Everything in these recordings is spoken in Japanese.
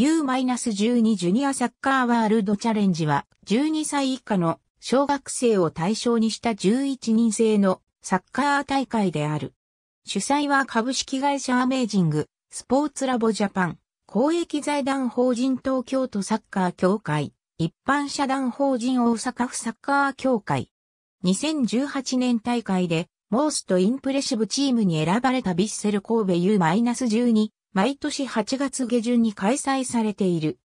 U-12 ジュニアサッカーワールドチャレンジは12歳以下の小学生を対象にした11人制のサッカー大会である。主催は株式会社アメージング、スポーツラボジャパン、公益財団法人東京都サッカー協会、一般社団法人大阪府サッカー協会。2018年大会で、モーストインプレッシブチームに選ばれたビッセル神戸 U-12 毎年8月下旬に開催されている。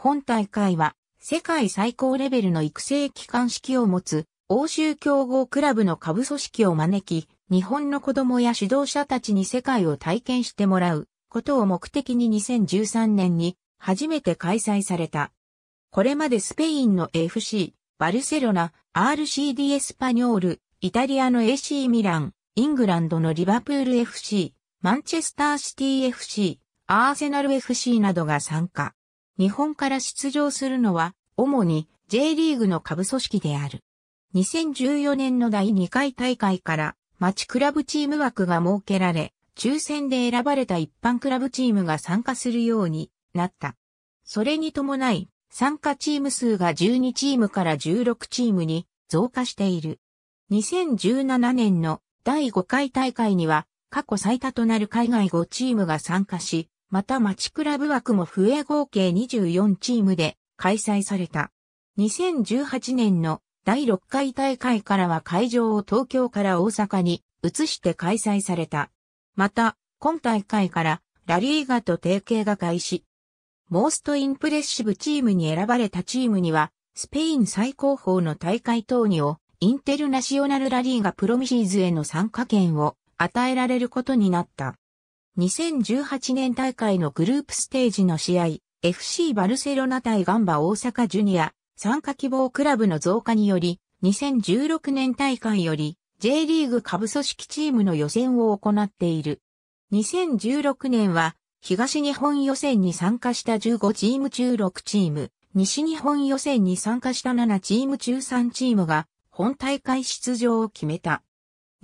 本大会は世界最高レベルの育成機関式を持つ欧州競合クラブの下部組織を招き、日本の子供や指導者たちに世界を体験してもらうことを目的に2013年に初めて開催された。これまでスペインの FC、バルセロナ、RCD エスパニョール、イタリアの AC ミラン、イングランドのリバプール FC、マンチェスターシティ FC、アーセナル FC などが参加。日本から出場するのは、主に J リーグの下部組織である。2014年の第2回大会から町クラブチーム枠が設けられ、抽選で選ばれた一般クラブチームが参加するようになった。それに伴い、参加チーム数が12チームから16チームに増加している。2017年の第5回大会には過去最多となる海外5チームが参加し、また町クラブ枠も増え合計24チームで開催された。2018年の第6回大会からは会場を東京から大阪に移して開催された。また、今大会からラリーガと提携が開始。モーストインプレッシブチームに選ばれたチームには、スペイン最高峰の大会等にをインテルナショナルラリーガプロミシーズへの参加権を与えられることになった。2018年大会のグループステージの試合、FC バルセロナ対ガンバ大阪ジュニア、参加希望クラブの増加により、2016年大会より J リーグ下部組織チームの予選を行っている。2016年は東日本予選に参加した15チーム中6チーム、西日本予選に参加した7チーム中3チームが本大会出場を決めた。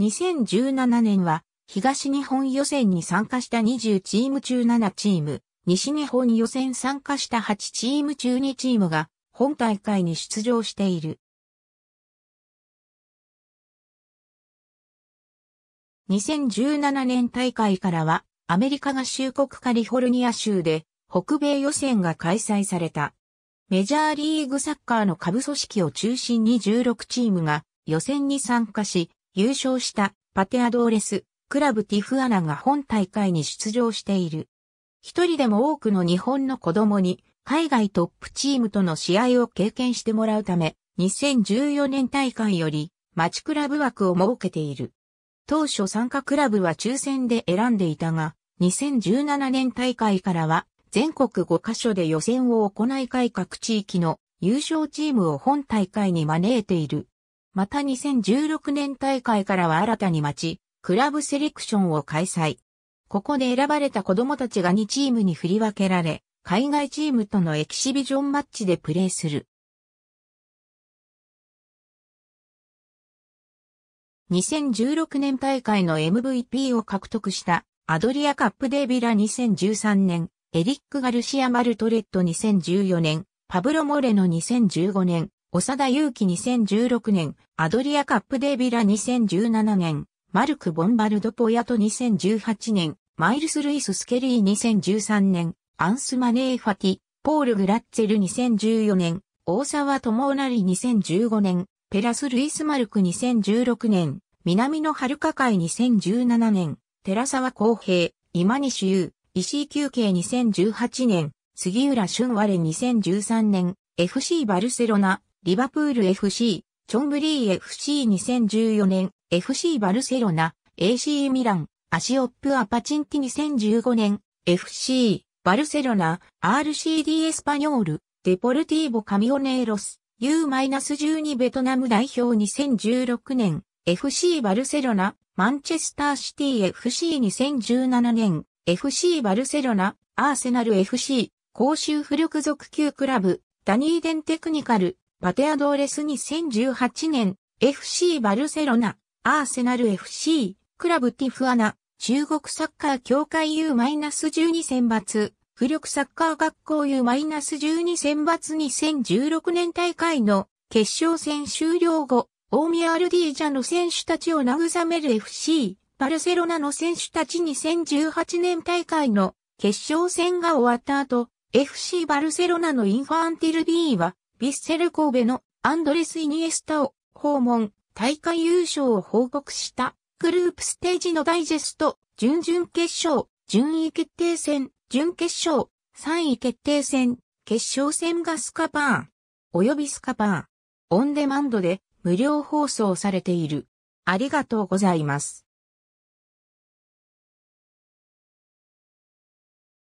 2017年は東日本予選に参加した20チーム中7チーム、西日本予選参加した8チーム中2チームが本大会に出場している。2017年大会からはアメリカ合衆国カリフォルニア州で北米予選が開催された。メジャーリーグサッカーの下部組織を中心に16チームが予選に参加し、優勝したパテアドーレス、クラブティフアナが本大会に出場している。一人でも多くの日本の子供に海外トップチームとの試合を経験してもらうため、2014年大会より町クラブ枠を設けている。当初参加クラブは抽選で選んでいたが、2017年大会からは全国5カ所で予選を行い改革地域の優勝チームを本大会に招いている。また2016年大会からは新たに待ち、クラブセレクションを開催。ここで選ばれた子供たちが2チームに振り分けられ、海外チームとのエキシビジョンマッチでプレーする。2016年大会の MVP を獲得したアドリアカップデビラ2013年、エリック・ガルシア・マルトレット2014年、パブロ・モレの2015年、長田祐希2016年、アドリアカップデビラ2017年、マルク・ボンバルド・ポヤト2018年、マイルス・ルイス・スケリー2013年、アンス・マネー・ファティ、ポール・グラッツェル2014年、大沢智成2015年、ペラス・ルイス・マルク2016年、南の春か会2017年、寺沢康平、今西優、石井休憩2018年、杉浦俊我2013年、FC バルセロナリバプール FC、チョンブリー FC2014 年、FC バルセロナ、AC ミラン、アシオップアパチンティ2015年、FC、バルセロナ、RCD エスパニョール、デポルティーボカミオネーロス、U-12 ベトナム代表2016年、FC バルセロナ、マンチェスターシティ FC2017 年、FC バルセロナ、アーセナル FC、公衆浮力属級クラブ、ダニーデンテクニカル、パテアドーレス2018年、FC バルセロナ、アーセナル FC、クラブティフアナ、中国サッカー協会 U-12 選抜、浮力サッカー学校 U-12 選抜2016年大会の決勝戦終了後、大宮アルディージャの選手たちを慰める FC、バルセロナの選手たち2018年大会の決勝戦が終わった後、FC バルセロナのインファンティル B はヴィッセル神戸のアンドレス・イニエスタを訪問、大会優勝を報告したグループステージのダイジェスト、準々決勝、順位決定戦、準決勝、3位決定戦、決勝戦がスカパーおよびスカパーオンデマンドで無料放送されている。ありがとうございます。